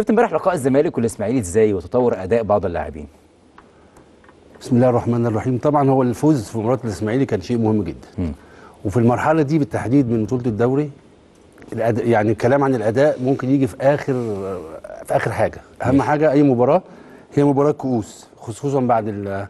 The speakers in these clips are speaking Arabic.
شفت امبارح لقاء الزمالك والاسماعيلي ازاي وتطور اداء بعض اللاعبين بسم الله الرحمن الرحيم طبعا هو الفوز في مباراه الاسماعيلي كان شيء مهم جدا م. وفي المرحله دي بالتحديد من بطوله الدوري يعني الكلام عن الاداء ممكن يجي في اخر في اخر حاجه اهم م. حاجه اي مباراه هي مباراه كؤوس خصوصا بعد ال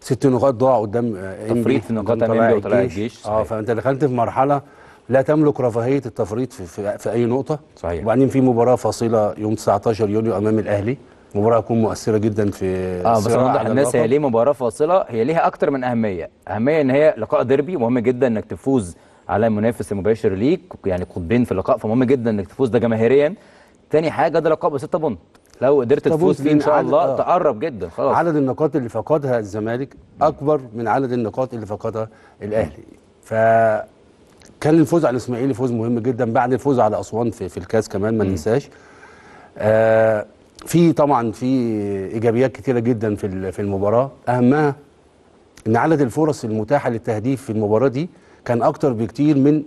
ست نقاط ضاع قدام تفريط في نقاط امبي وطلائع الجيش اه فانت دخلت في مرحله لا تملك رفاهيه التفريط في, في, في اي نقطه صحيح وبعدين في مباراه فاصله يوم 19 يونيو امام الاهلي مباراه هتكون مؤثره جدا في اه بس اوضح للناس هي ليه مباراه فاصله هي ليها اكتر من اهميه اهميه ان هي لقاء ديربي مهم جدا انك تفوز على المنافس المباشر ليك يعني قطبين في اللقاء فمهم جدا انك تفوز ده جماهيريا تاني حاجه ده لقاء بستة بونت لو قدرت تفوز فيه ان شاء الله آه. تقرب جدا خلاص عدد النقاط اللي فقدها الزمالك اكبر من عدد النقاط اللي فقدها الاهلي ف كان الفوز على الاسماعيلي فوز مهم جدا بعد الفوز على اسوان في, في الكاس كمان ما ننساش آه في طبعا في ايجابيات كتيره جدا في في المباراه اهمها ان عدد الفرص المتاحه للتهديف في المباراه دي كان اكتر بكتير من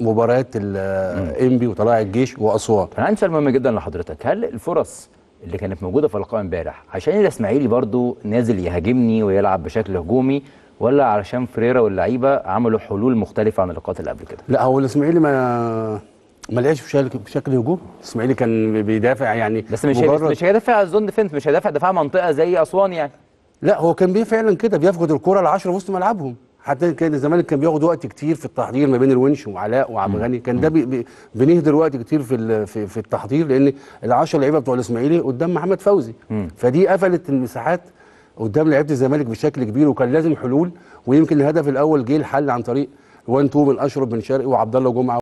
مباريات الانبي وطلائع الجيش واسوان انا عندي سؤال مهم جدا لحضرتك هل الفرص اللي كانت موجوده في لقاء امبارح عشان الاسماعيلي برضو نازل يهاجمني ويلعب بشكل هجومي ولا علشان فريرا واللعيبه عملوا حلول مختلفه عن اللقاءات اللي قبل كده؟ لا هو الاسماعيلي ما ما لعبش بشكل هجوم الاسماعيلي كان بيدافع يعني بس مش مجرد... مش هيدافع زون ديفنس مش هيدافع دفاع منطقه زي اسوان يعني لا هو كان بيه فعلا كده بيفقد الكره العشرة وسط ملعبهم حتى كان الزمالك كان بياخد وقت كتير في التحضير ما بين الونش وعلاء وعبد الغني كان ده بي بنهدر وقت كتير في في, في التحضير لان ال 10 لعيبه بتوع الاسماعيلي قدام محمد فوزي فدي قفلت المساحات قدام لعيبه الزمالك بشكل كبير وكان لازم حلول ويمكن الهدف الاول جه الحل عن طريق وان تو من اشرف بن شرقي وعبد الله جمعه